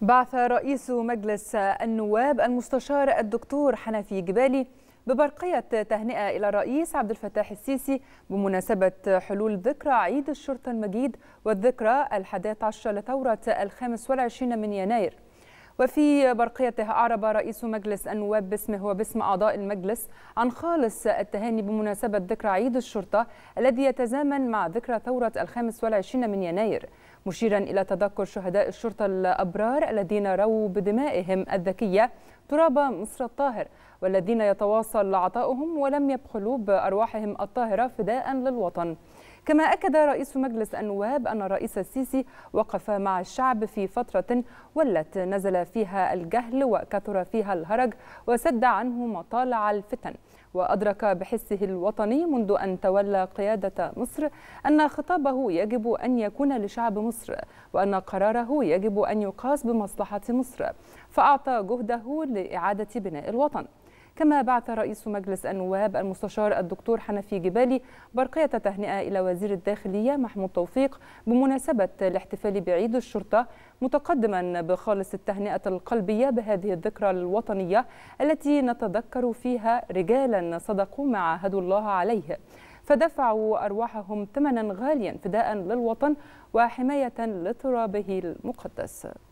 بعث رئيس مجلس النواب المستشار الدكتور حنفي جبالي ببرقية تهنئة إلى الرئيس عبد الفتاح السيسي بمناسبة حلول ذكرى عيد الشرطة المجيد والذكرى الحادية عشر لثورة الخامس والعشرين من يناير وفي برقيته أعرب رئيس مجلس النواب باسمه وباسم أعضاء المجلس عن خالص التهاني بمناسبة ذكرى عيد الشرطة الذي يتزامن مع ذكرى ثورة الخامس والعشرين من يناير مشيرا إلى تذكر شهداء الشرطة الأبرار الذين رووا بدمائهم الذكية تراب مصر الطاهر والذين يتواصل عطاؤهم ولم يبخلوا بأرواحهم الطاهرة فداء للوطن كما أكد رئيس مجلس النواب أن الرئيس السيسي وقف مع الشعب في فترة ولت نزل فيها الجهل وكثر فيها الهرج وسد عنه مطالع الفتن وأدرك بحسه الوطني منذ أن تولى قيادة مصر أن خطابه يجب أن يكون لشعب مصر وأن قراره يجب أن يقاس بمصلحة مصر فأعطى جهده لإعادة بناء الوطن كما بعث رئيس مجلس النواب المستشار الدكتور حنفي جبالي برقية تهنئة إلى وزير الداخلية محمود توفيق بمناسبة الاحتفال بعيد الشرطة متقدما بخالص التهنئة القلبية بهذه الذكرى الوطنية التي نتذكر فيها رجالا صدقوا ما عاهدوا الله عليه فدفعوا أرواحهم ثمنا غاليا فداء للوطن وحماية لترابه المقدس